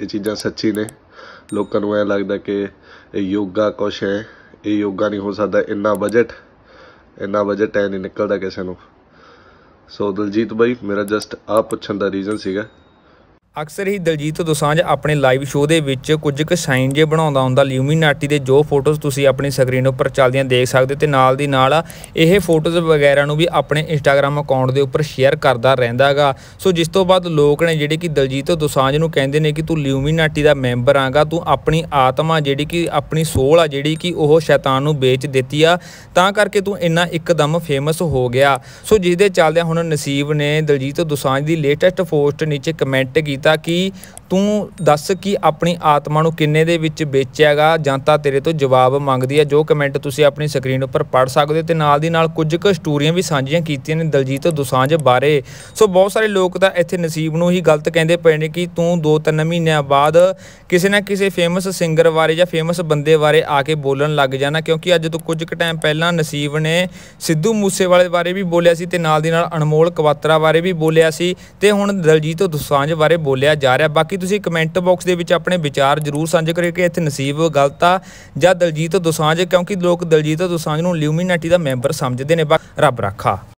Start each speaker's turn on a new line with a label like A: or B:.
A: ਇਹ ਚੀਜ਼ਾਂ ਸੱਚੀ ਨੇ ਲੋਕਾਂ ਨੂੰ ਐ ਲੱਗਦਾ ਕਿ ਇਹ ਯੋਗਾ ਕੁਛ ਹੈ ਇਹ ਯੋਗਾ ਨਹੀਂ ਹੋ ਸਕਦਾ ਇੰਨਾ ਬਜਟ ਇੰਨਾ ਬਜਟ ਐ ਨਹੀਂ ਨਿਕਲਦਾ ਕਿਸੇ ਨੂੰ ਸੋ ਦਲਜੀਤ ਬਾਈ ਮੇਰਾ ਜਸਟ ਆ ਪੁੱਛਣ ਦਾ ਰੀਜ਼ਨ ਸੀਗਾ
B: ਅਕਸਰ ਹੀ ਦਲਜੀਤ ਦੋਸਾਂਝ ਆਪਣੇ ਲਾਈਵ ਸ਼ੋਅ ਦੇ ਵਿੱਚ ਕੁਝ ਕੁ ਸਾਈਨ ਜੇ ਬਣਾਉਂਦਾ ਹੁੰਦਾ ਲਿਊਮੀਨਾਟੀ ਦੇ ਜੋ ਫੋਟੋਜ਼ ਤੁਸੀਂ ਆਪਣੀ ਸਕਰੀਨ ਉੱਪਰ ਚੱਲਦੀਆਂ ਦੇਖ ਸਕਦੇ ਤੇ ਨਾਲ ਦੀ ਨਾਲ ਇਹ ਫੋਟੋਜ਼ ਵਗੈਰਾ ਨੂੰ ਵੀ ਆਪਣੇ ਇੰਸਟਾਗ੍ਰam ਅਕਾਊਂਟ ਦੇ ਉੱਪਰ ਸ਼ੇਅਰ ਕਰਦਾ ਰਹਿੰਦਾਗਾ ਸੋ ਜਿਸ ਤੋਂ ਬਾਅਦ ਲੋਕ ਨੇ ਜਿਹੜੇ ਕਿ ਦਲਜੀਤ ਦੋਸਾਂਝ ਨੂੰ ਕਹਿੰਦੇ ਨੇ ਕਿ ਤੂੰ ਲਿਊਮੀਨਾਟੀ ਦਾ ਮੈਂਬਰ ਆਂਗਾ ਤੂੰ ਆਪਣੀ ਆਤਮਾ ਜਿਹੜੀ ਕਿ ਆਪਣੀ ਸੋਲ ਆ ਜਿਹੜੀ ਕਿ ਉਹ ਸ਼ੈਤਾਨ ਨੂੰ ਵੇਚ ਦਿੱਤੀ ਆ ਤਾਂ ਕਰਕੇ ਤੂੰ ਇੰਨਾ ਇੱਕਦਮ ਫੇਮਸ ਹੋ ਗਿਆ ਸੋ ਜਿਸ ਦੇ ਚੱਲਦਿਆਂ ਹੁਣ ਨਸੀਬ ਨੇ ਦਲਜੀਤ ਦੋਸਾਂਝ ਦੀ ਲੇਟੈਸਟ ਪੋਸਟ ਨੀਚੇ ਕਮੈਂਟ ਕੀਤੀ ਕੀਤਾ ਕਿ ਤੂੰ ਦੱਸ ਕਿ ਆਪਣੀ ਆਤਮਾ ਨੂੰ ਕਿੰਨੇ ਦੇ ਵਿੱਚ ਵੇਚਿਆਗਾ ਜਨਤਾ ਤੇਰੇ ਤੋਂ ਜਵਾਬ ਮੰਗਦੀ ਹੈ ਜੋ ਕਮੈਂਟ ਤੁਸੀਂ ਆਪਣੀ ਸਕਰੀਨ ਉੱਪਰ ਪੜ ਸਕਦੇ ਹੋ ਤੇ ਨਾਲ ਦੀ ਨਾਲ ਕੁਝ ਕੁ ਸਟੋਰੀਆਂ ਵੀ ਸਾਂਝੀਆਂ ਕੀਤੀਆਂ ਨੇ ਦਲਜੀਤ ਦੋਸਾਂਝ ਬਾਰੇ ਸੋ ਬਹੁਤ ਸਾਰੇ ਲੋਕ ਤਾਂ ਇੱਥੇ ਨਸੀਬ ਨੂੰ ਹੀ ਗਲਤ ਕਹਿੰਦੇ ਪਏ ਨੇ ਕਿ ਤੂੰ 2-3 ਮਹੀਨਿਆਂ ਬਾਅਦ ਕਿਸੇ ਨਾ ਕਿਸੇ ਫੇਮਸ ਸਿੰਗਰ ਬਾਰੇ ਜਾਂ ਫੇਮਸ ਬੰਦੇ ਬਾਰੇ ਆ ਕੇ ਬੋਲਣ ਲੱਗ ਜਾਣਾ ਕਿਉਂਕਿ ਅੱਜ ਤੋਂ ਕੁਝ ਕੁ ਟਾਈਮ ਪਹਿਲਾਂ ਨਸੀਬ ਨੇ ਸਿੱਧੂ ਮੂਸੇਵਾਲੇ ਬਾਰੇ ਵੀ ਬੋਲਿਆ ਸੀ ਤੇ ਨਾਲ ਦੀ ਨਾਲ ਅਨਮੋਲ ਕਵਾਤਰਾ ਬਾਰੇ ਵੀ ਬੋਲਿਆ ਸੀ ਤੇ ਹੁਣ ਦਲਜੀਤ ਦੋਸਾਂਝ ਬਾਰੇ ਬੋਲਿਆ ਜਾ ਰਿਹਾ ਬਾਕੀ ਤੁਸੀਂ ਕਮੈਂਟ ਬਾਕਸ ਦੇ ਵਿੱਚ ਆਪਣੇ ਵਿਚਾਰ ਜ਼ਰੂਰ ਸਾਂਝੇ ਕਰਿਓ ਕਿ ਇੱਥੇ ਨਸੀਬ ਗਲਤ ਆ ਜਾਂ ਦਲਜੀਤ ਦੋਸਾਂਝ ਕਿਉਂਕਿ ਲੋਕ ਦਲਜੀਤ ਦੋਸਾਂਝ ਨੂੰ ਲਿਊਮੀਨਾਟੀ ਦਾ ਮੈਂਬਰ ਸਮਝਦੇ ਨੇ ਰੱਬ ਰੱਖਾ